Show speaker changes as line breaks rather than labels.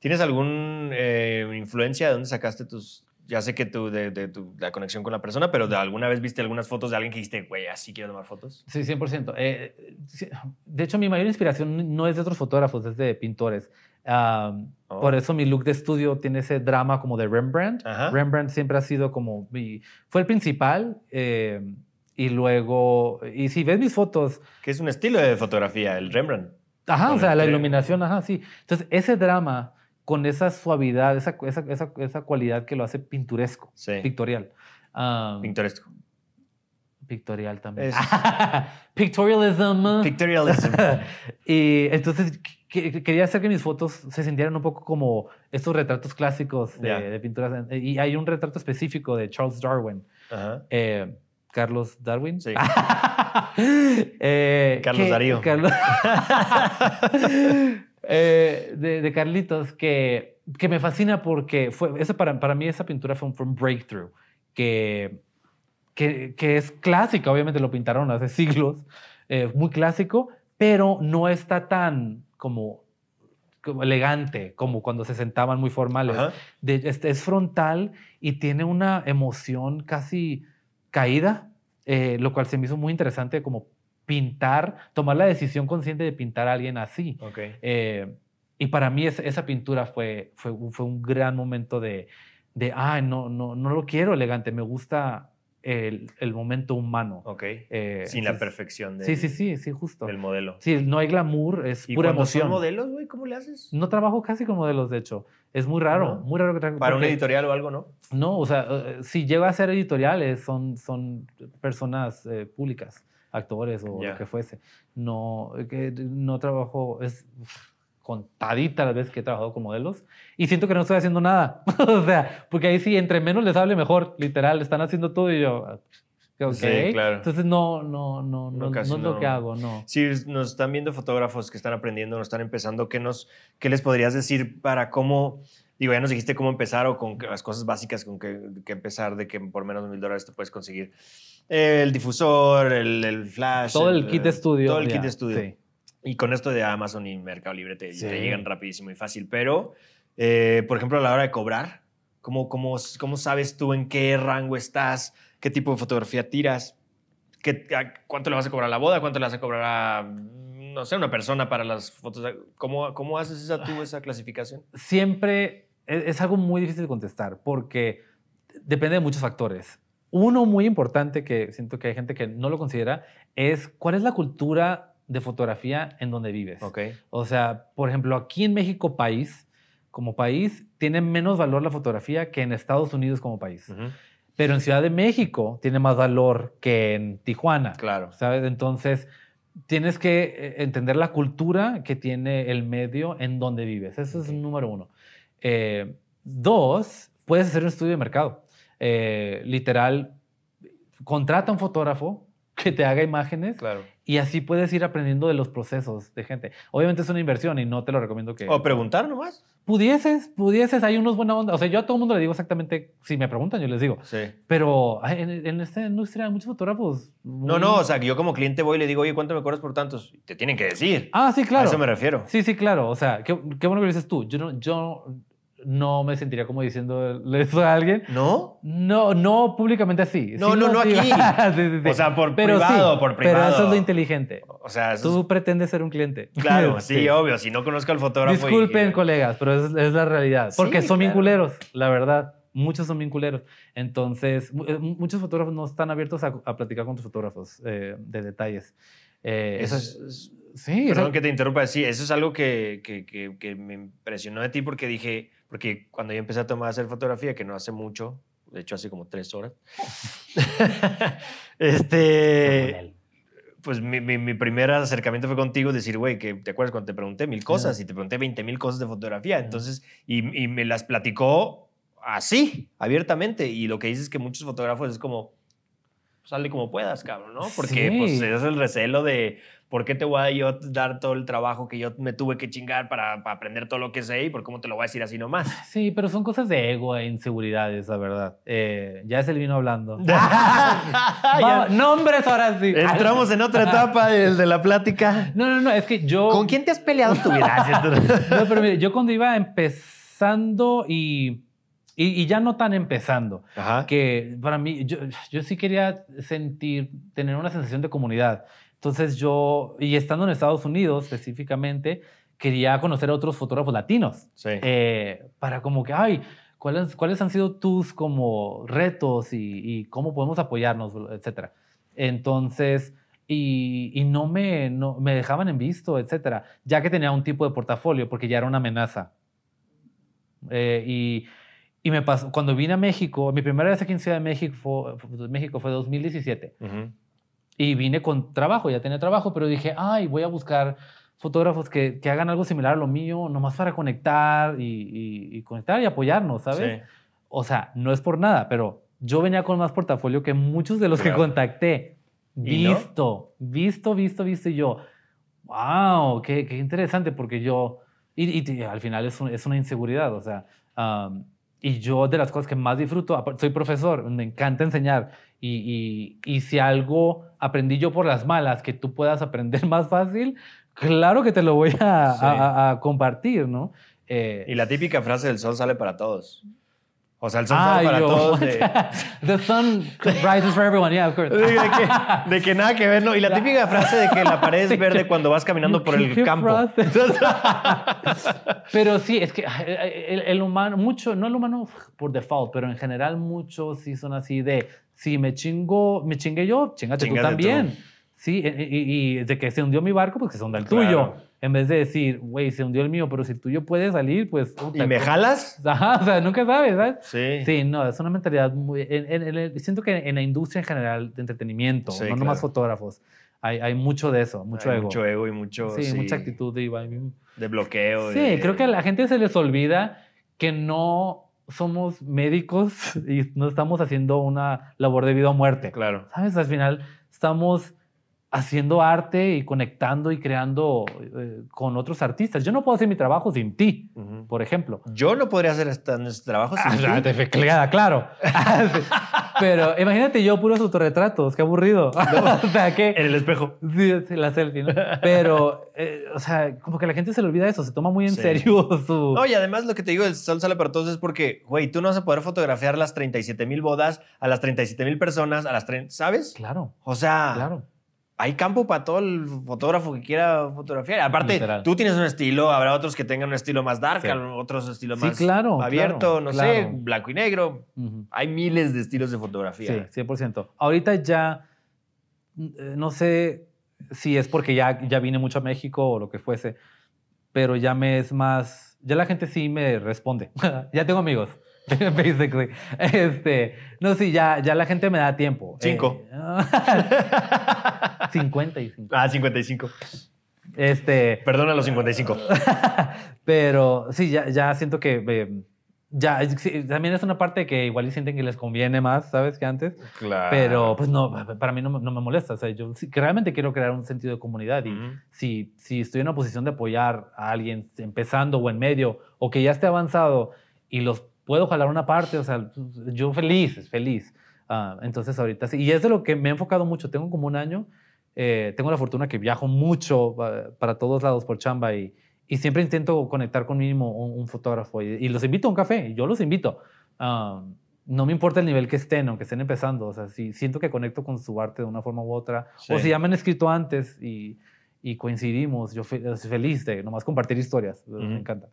¿Tienes alguna eh, influencia de dónde sacaste tus... Ya sé que tú, de, de, la conexión con la persona, pero ¿de alguna vez viste algunas fotos de alguien que dijiste, güey, así quiero tomar fotos?
Sí, 100%. Eh, de hecho, mi mayor inspiración no es de otros fotógrafos, es de pintores. Oh. Por eso mi look de estudio tiene ese drama como de Rembrandt. Rembrandt siempre ha sido como... Mi, fue el principal. Eh, y luego, y si ves mis fotos... Que es un estilo de fotografía, el Rembrandt. Ajá, o sea, la iluminación, ajá, sí. Entonces, ese drama con esa suavidad, esa, esa, cualidad que lo hace pintoresco, pictorial. pintoresco. Pictorial también. Pictorialism. Pictorialism. y entonces quería hacer que mis fotos se sintieran un poco como estos retratos clásicos de, pinturas. Y hay un retrato específico de Charles Darwin. Eh, Carlos Darwin. Sí. Eh, Carlos Darío. Carlos eh, de, Carlitos que, que me fascina porque fue, esa para, para mí esa pintura fue un, breakthrough, que, que, es clásica, obviamente lo pintaron hace siglos, eh, muy clásico, pero no está tan como, elegante como cuando se sentaban muy formales. es, frontal y tiene una emoción casi caída, eh, lo cual se me hizo muy interesante como pintar, tomar la decisión consciente de pintar a alguien así. Eh, y para mí esa pintura fue, fue, fue, un gran momento de, de ah, no, no, no lo quiero elegante, me gusta el, el momento humano. Ok. Eh, Sin la perfección de, sí, sí, sí, sí, justo. del modelo. Sí, no hay glamour, es pura emoción. Son modelos, güey? ¿Cómo le haces? No trabajo casi con modelos, de hecho. Es muy raro, muy raro que Para un editorial o algo, ¿no? No, o sea, eh, si llego a ser editoriales, son, son personas públicas actores o lo que fuese. No, eh, que no trabajo, es contadita la vez que he trabajado con modelos y siento que no estoy haciendo nada. o sea, porque ahí sí, entre menos les hable mejor, literal, están haciendo todo y yo... Ah, okay. claro. Entonces no, no, no, no, no, es lo que hago, no.
Si nos están viendo fotógrafos que están aprendiendo, nos están empezando, ¿qué, nos, qué les podrías decir para cómo Digo, ya nos dijiste cómo empezar o con las cosas básicas con que, empezar, de que por menos de mil dólares te puedes conseguir el difusor, el, flash. Todo el, kit de estudio. Todo el kit de estudio. Y con esto de Amazon y Mercado Libre te, llegan rapidísimo y fácil. Pero, eh, por ejemplo, a la hora de cobrar, ¿cómo, cómo, cómo sabes tú en qué rango estás? ¿Qué tipo de fotografía tiras? ¿Qué, ¿Cuánto le vas a cobrar a la boda? ¿Cuánto le vas a cobrar a, no sé, una persona para las fotos? ¿Cómo, cómo haces esa, tú ah. esa clasificación?
Siempre es, algo muy difícil de contestar porque depende de muchos factores. Uno muy importante que siento que hay gente que no lo considera es cuál es la cultura de fotografía en donde vives. O sea, por ejemplo, aquí en México país, como país, tiene menos valor la fotografía que en Estados Unidos como país. Pero en Ciudad de México tiene más valor que en Tijuana. Claro. ¿Sabes? Entonces, tienes que eh, entender la cultura que tiene el medio en donde vives. Eso es número uno. Eh, dos, puedes hacer un estudio de mercado. Eh, literal, contrata un fotógrafo que te haga imágenes claro. y así puedes ir aprendiendo de los procesos de gente. Obviamente es una inversión y no te lo recomiendo que... O preguntar nomás. Pudieses, pudieses, hay unos buena onda. O sea, yo a todo el mundo le digo exactamente, si me preguntan, yo les digo. Sí. Pero en, esta industria hay muchos fotógrafos. No, no, o sea, yo como cliente voy y le digo, oye, ¿cuánto me cobras por tantos? Te tienen que decir. Ah, sí, claro. A eso me refiero. Sí, sí, claro. O sea, qué, bueno que lo dices tú. Yo no, yo no me sentiría como diciendo eso a alguien. ¿No? No, no públicamente así. No, no, no, aquí. o sea, por pero privado, por privado. Pero eso es lo inteligente. O sea, tú pretendes ser un cliente. Claro, sí,
obvio. Si no conozco al fotógrafo. Disculpen,
colegas, pero es, la realidad. Porque son vinculeros, la verdad. Muchos son vinculeros. Entonces, eh, muchos fotógrafos no están abiertos a, platicar con tus fotógrafos eh, de detalles. Eh, eso es, Sí. Perdón
que te interrumpa. Sí, eso es algo que, me impresionó de ti porque dije, porque cuando yo empecé a tomar a hacer fotografía, que no hace mucho, de hecho hace como tres horas, este, pues mi, primer acercamiento fue contigo, decir, güey, que te acuerdas cuando te pregunté mil cosas y te pregunté 20 mil cosas de fotografía, entonces, y, y me las platicó así, abiertamente, y lo que dices es que muchos fotógrafos es como sale como puedas, cabrón, ¿no? Porque pues, es el recelo de por qué te voy a yo dar todo el trabajo que yo me tuve que chingar para, aprender todo lo que sé y por cómo te lo voy a
decir así nomás. Sí, pero son cosas de ego e inseguridades, la verdad. Eh, ya es el vino hablando. nombres ahora sí. Entramos en otra etapa del de la plática. No, no, no, es que yo... ¿Con quién te has peleado en tu vida? no, pero mire, yo cuando iba empezando y y, ya no tan empezando. Ajá. Que para mí, yo, yo sí quería sentir, tener una sensación de comunidad. Entonces yo, y estando en Estados Unidos específicamente, quería conocer a otros fotógrafos latinos. Sí. Eh, para como que, ay, ¿cuáles, ¿cuáles han sido tus como retos y, cómo podemos apoyarnos, etcétera? Entonces, y, y no, me, no, me dejaban en visto, etcétera, ya que tenía un tipo de portafolio, porque ya era una amenaza. Eh, y y me pasó, cuando vine a México, mi primera vez aquí en Ciudad de México fue, México fue 2017. Y vine con trabajo, ya tenía trabajo, pero dije, ay, voy a buscar fotógrafos que, que hagan algo similar a lo mío, nomás para conectar y, conectar y apoyarnos, ¿sabes? O sea, no es por nada, pero yo venía con más portafolio que muchos de los que contacté. Visto, visto, visto, visto. Y yo, wow, qué, qué interesante, porque yo. Y, y al final es, es, una inseguridad, o sea y yo de las cosas que más disfruto, soy profesor, me encanta enseñar y, si algo aprendí yo por las malas que tú puedas aprender más fácil, claro que te lo voy a, a, compartir, ¿no? Eh, y la típica
frase del sol sale para todos. O sea, el sol para todos. De...
The sun rises for everyone, yeah, of course. De que, nada que ver, ¿no? Y la típica frase de que la pared es
verde cuando vas caminando por el
campo. pero sí, es que el, humano, mucho, no el humano por default, pero en general muchos sí son así de, si me chingo, me chingue yo, chingate, tú también. Sí, y, de que se hundió mi barco, pues que se hunda el tuyo. En vez de decir, güey, se hundió el mío, pero si el tuyo puede salir, pues... ¿Y me jalas? Ajá, o sea, nunca sabes, ¿sabes? Sí. Sí, no, es una mentalidad muy... siento que en la industria en general de entretenimiento, no nomás fotógrafos, hay, mucho de eso, mucho ego. Mucho ego y mucho... Sí, mucha actitud de, de bloqueo. Sí, creo que a la gente se les olvida que no somos médicos y no estamos haciendo una labor de vida o muerte. Claro. ¿Sabes? Al final estamos haciendo arte y conectando y creando eh, con otros artistas. Yo no puedo hacer mi trabajo sin ti, por ejemplo. Yo no podría hacer este, trabajo ah, sin ti. Claro, Pero imagínate yo puros autorretratos, qué aburrido. o sea, que, en el espejo. Sí, la selfie, Pero, eh, o sea, como que la gente se le olvida eso, se toma muy en serio su... No, y además lo que
te digo del sol sale para todos es porque, güey, tú no vas a poder fotografiar las 37 mil bodas, a las 37 mil personas, a las... 30, ¿Sabes? Claro. O sea... Claro hay campo para todo el fotógrafo que quiera fotografiar. Aparte, tú tienes un estilo, habrá otros que tengan un estilo más dark, otros estilos más abierto, no sé, blanco y negro. Hay miles de estilos de fotografía.
Sí, 100%. Ahorita ya, eh, no sé si es porque ya, ya vine mucho a México o lo que fuese, pero ya me es más, ya la gente sí me responde. ya tengo amigos. Este, no, sé ya, ya la gente me da tiempo. Cinco. Eh, 55. Ah, 55. Este. a los 55. pero sí, ya, ya siento que. Eh, ya, también es una parte que igual sienten que les conviene más, ¿sabes? Que antes.
Claro. Pero
pues no, para mí no, no me molesta. O sea, yo realmente quiero crear un sentido de comunidad y si, si estoy en una posición de apoyar a alguien empezando o en medio o que ya esté avanzado y los puedo jalar una parte, o sea, yo feliz, feliz. Ah, entonces ahorita sí. Y es de lo que me he enfocado mucho. Tengo como un año eh, tengo la fortuna que viajo mucho para, todos lados por chamba y, siempre intento conectar con mínimo un, fotógrafo y, los invito a un café, yo los invito. no me importa el nivel que estén, aunque estén empezando, o sea, si siento que conecto con su arte de una forma u otra, o si ya me han escrito antes y, coincidimos, yo soy feliz de nomás compartir historias, me encanta.